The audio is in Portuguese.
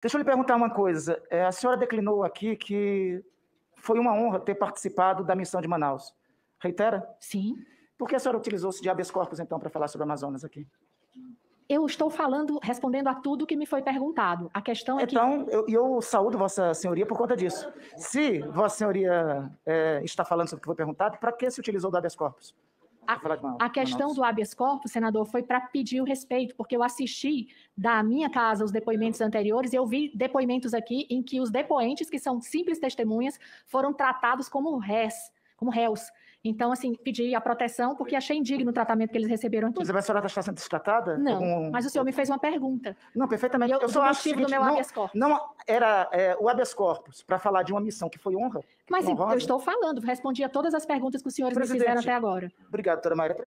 Deixa eu lhe perguntar uma coisa. É, a senhora declinou aqui que foi uma honra ter participado da missão de Manaus. Reitera? Sim. Por que a senhora utilizou-se de habeas corpus, então, para falar sobre o Amazonas aqui? Eu estou falando, respondendo a tudo que me foi perguntado. A questão é então, que... Então, eu, eu saúdo Vossa Senhoria por conta disso. Se Vossa Senhoria é, está falando sobre o que foi perguntado, para que se utilizou do habeas corpus? A, a, questão do habeas corpus, senador, foi para pedir o respeito, porque eu assisti da minha casa os depoimentos anteriores e eu vi depoimentos aqui em que os depoentes, que são simples testemunhas, foram tratados como réis como réus. Então, assim, pedi a proteção porque achei indigno o tratamento que eles receberam aqui. Mas a senhora está sendo destratada? Não, mas o senhor me fez uma pergunta. Não, perfeitamente. Eu, eu só acho seguinte, do meu não, habeas corpus. Não era é, o habeas corpus para falar de uma missão que foi honra. Mas sim, eu estou falando, respondi a todas as perguntas que os senhores Presidente, me fizeram até agora. Obrigado, doutora Maria.